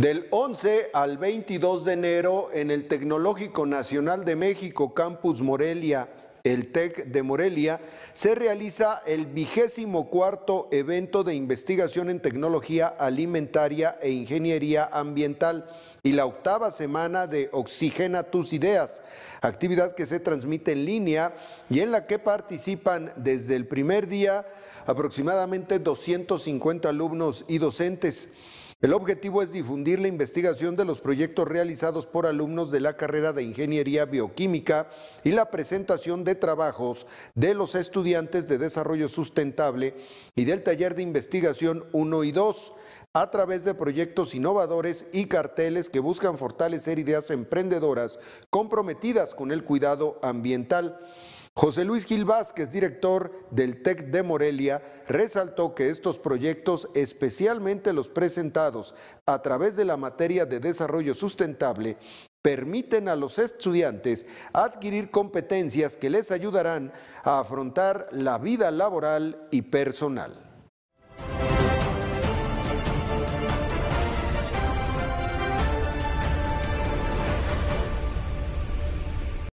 Del 11 al 22 de enero en el Tecnológico Nacional de México, Campus Morelia, el TEC de Morelia, se realiza el vigésimo cuarto evento de investigación en tecnología alimentaria e ingeniería ambiental y la octava semana de Oxigena tus ideas, actividad que se transmite en línea y en la que participan desde el primer día aproximadamente 250 alumnos y docentes. El objetivo es difundir la investigación de los proyectos realizados por alumnos de la carrera de Ingeniería Bioquímica y la presentación de trabajos de los estudiantes de Desarrollo Sustentable y del Taller de Investigación 1 y 2 a través de proyectos innovadores y carteles que buscan fortalecer ideas emprendedoras comprometidas con el cuidado ambiental. José Luis Gil Vázquez, director del TEC de Morelia, resaltó que estos proyectos, especialmente los presentados a través de la materia de desarrollo sustentable, permiten a los estudiantes adquirir competencias que les ayudarán a afrontar la vida laboral y personal.